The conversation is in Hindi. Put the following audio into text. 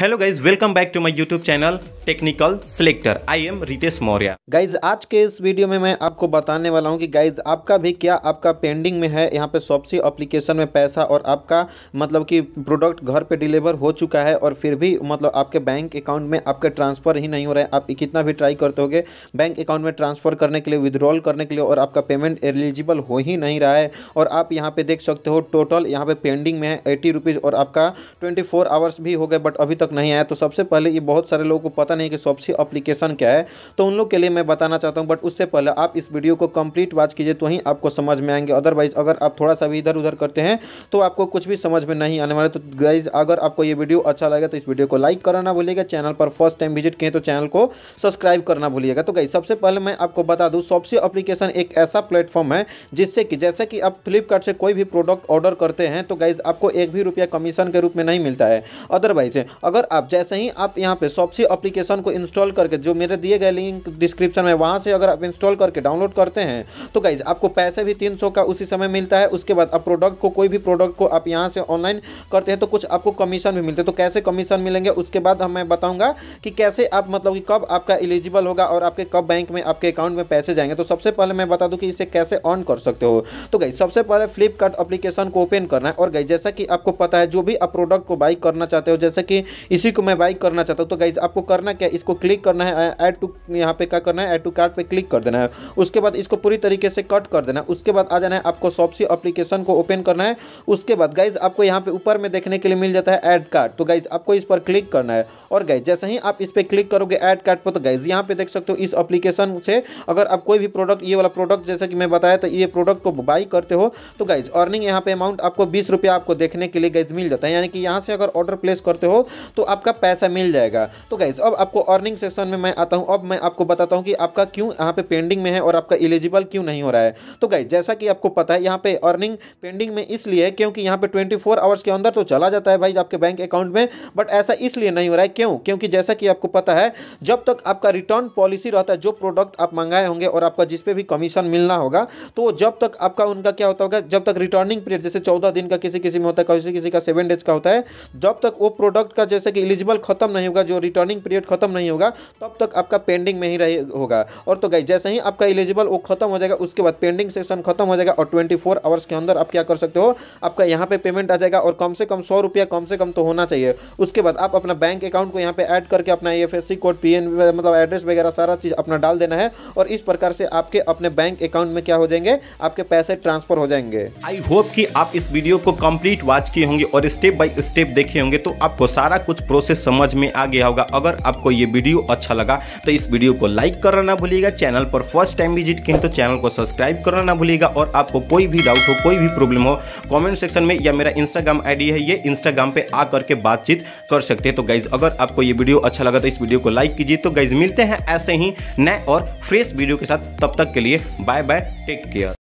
hello guys welcome back to my YouTube channel technical selector I am Ritesh Maurya guys आज के इस वीडियो में मैं आपको बताने वाला हूं कि गाइज आपका भी क्या आपका पेंडिंग में है यहां पे सॉपसी एप्लीकेशन में पैसा और आपका मतलब कि प्रोडक्ट घर पे डिलीवर हो चुका है और फिर भी मतलब आपके बैंक अकाउंट में आपके ट्रांसफर ही नहीं हो रहे आप कितना भी ट्राई करते हो बैंक अकाउंट में ट्रांसफर करने के लिए विदड्रॉल करने के लिए और आपका पेमेंट एलिजिबल हो ही नहीं रहा है और आप यहाँ पर देख सकते हो टोटल यहाँ पे पेंडिंग में है एटी और आपका ट्वेंटी आवर्स भी हो गए बट अभी तक तक नहीं आया तो सबसे पहले ये बहुत सारे लोगों को पता नहीं कि सॉप्सी अप्लीकेशन क्या है तो उन लोग के लिए मैं बताना चाहता हूँ बट उससे पहले आप इस वीडियो को कंप्लीट वॉच कीजिए तो ही आपको समझ में आएंगे अदरवाइज अगर आप थोड़ा सा भी इधर उधर करते हैं तो आपको कुछ भी समझ में नहीं आने वाले तो गाइज अगर आपको ये वीडियो अच्छा लगे तो इस वीडियो को लाइक करना भूलिएगा चैनल पर फर्स्ट टाइम विजिट किए तो चैनल को सब्सक्राइब करना भूलिएगा तो गाइज सबसे पहले मैं आपको बता दूँ सॉप्सी अप्लीकेशन एक ऐसा प्लेटफॉर्म है जिससे कि जैसे कि आप फ्लिपकार्ट से कोई भी प्रोडक्ट ऑर्डर करते हैं तो गाइज आपको एक भी रुपया कमीशन के रूप में नहीं मिलता है अदरवाइज अगर अगर आप जैसे ही आप यहाँ पे शॉपसी अप्लीकेशन को इंस्टॉल करके जो मेरे दिए गए लिंक डिस्क्रिप्शन में वहाँ से अगर आप इंस्टॉल करके डाउनलोड करते हैं तो गाइज आपको पैसे भी तीन का उसी समय मिलता है उसके बाद आप प्रोडक्ट को कोई भी प्रोडक्ट को आप यहाँ से ऑनलाइन करते हैं तो कुछ आपको कमीशन भी मिलते हैं तो कैसे कमीशन मिलेंगे उसके बाद हम मैं बताऊँगा कि कैसे आप मतलब कि कब आपका एलिजिबल होगा और आपके कब बैंक में आपके अकाउंट में पैसे जाएंगे तो सबसे पहले मैं बता दूँ कि इसे कैसे ऑन कर सकते हो तो गई सबसे पहले फ्लिपकार्ट अप्लीकेशन को ओपन करना है और गई जैसा कि आपको पता है जो भी आप प्रोडक्ट को बाई करना चाहते हो जैसे कि इसी को मैं बाई करना चाहता हूँ तो गाइज आपको करना क्या इसको क्लिक करना है एड टू यहाँ पे क्या करना है एड टू कार्ड पे क्लिक कर देना है उसके बाद इसको पूरी तरीके से कट कर देना है उसके बाद आ जाना है आपको सॉपसी अप्लीकेशन को ओपन करना है उसके बाद गाइज आपको यहाँ पे ऊपर में देखने के लिए मिल जाता है एड कार्ड तो गाइज आपको इस पर क्लिक करना है और गाइज जैसे ही आप इस पर क्लिक करोगे एड कार्ड पर तो गाइज यहाँ पे देख सकते हो इस अप्लीकेशन से अगर आप कोई भी प्रोडक्ट ये वाला प्रोडक्ट जैसे कि मैं बताया तो ये प्रोडक्ट को बाई करते हो तो गाइज अर्निंग यहाँ पे अमाउंट आपको बीस आपको देखने के लिए गाइज मिल जाता है यानी कि यहाँ से अगर ऑर्डर प्लेस करते हो तो आपका पैसा मिल जाएगा तो गाइज अब आपको अर्निंग सेक्शन में मैं आता हूँ अब मैं आपको बताता हूँ कि आपका क्यों यहाँ पे पेंडिंग में है और आपका एलिजिबल क्यों नहीं हो रहा है तो गाइज जैसा कि आपको पता है यहाँ पे अर्निंग पेंडिंग में इसलिए है क्योंकि यहाँ पे ट्वेंटी फोर आवर्स के अंदर तो चला जाता है भाई आपके बैंक अकाउंट में बट ऐसा इसलिए नहीं हो रहा है क्यों क्योंकि जैसा कि आपको पता है जब तक आपका रिटर्न पॉलिसी रहता है जो प्रोडक्ट आप मंगाए होंगे और आपका जिसपे भी कमीशन मिलना होगा तो जब तक आपका उनका क्या होता होगा जब तक रिटर्निंग पीरियड जैसे चौदह दिन का किसी किसी में होता है किसी किसी का सेवन डेज का होता है जब तक वो प्रोडक्ट का जैसे कि एलिजिबल खत्म नहीं होगा जो रिटर्निंग पीरियड खत्म नहीं होगा तब तक आपका पेंडिंग में ही रहे होगा और तो गई जैसे ही आपका एलिजिबल वो खत्म हो जाएगा उसके बाद पेंडिंग सेशन खत्म हो जाएगा और ट्वेंटी फोर आवर्स के अंदर आप क्या कर सकते हो आपका यहाँ पे पेमेंट आ जाएगा और कम से कम सौ रुपया कम से कम तो होना चाहिए उसके बाद आप अपना बैंक अकाउंट को यहाँ पे ऐड करके अपना ई कोड पी मतलब एड्रेस वगैरह सारा चीज़ अपना डाल देना है और इस प्रकार से आपके अपने बैंक अकाउंट में क्या हो जाएंगे आपके पैसे ट्रांसफर हो जाएंगे आई होप कि आप इस वीडियो को कंप्लीट वॉच किए होंगे और स्टेप बाय स्टेप देखे होंगे तो आपको सारा कुछ प्रोसेस समझ में आ गया होगा अगर आपको ये वीडियो अच्छा लगा तो इस वीडियो को लाइक करना ना भूलिएगा चैनल पर फर्स्ट टाइम विजिट किए तो चैनल को सब्सक्राइब करना ना भूलिएगा और आपको कोई भी डाउट हो कोई भी प्रॉब्लम हो कॉमेंट सेक्शन में या मेरा इंस्टाग्राम आईडी है ये इंस्टाग्राम पर आ करके बातचीत कर सकते हैं तो गाइज अगर आपको ये वीडियो अच्छा लगा तो इस वीडियो को लाइक कीजिए तो गाइज मिलते हैं ऐसे ही नए और फ्रेश वीडियो के साथ तब तक के लिए बाय बाय टेक केयर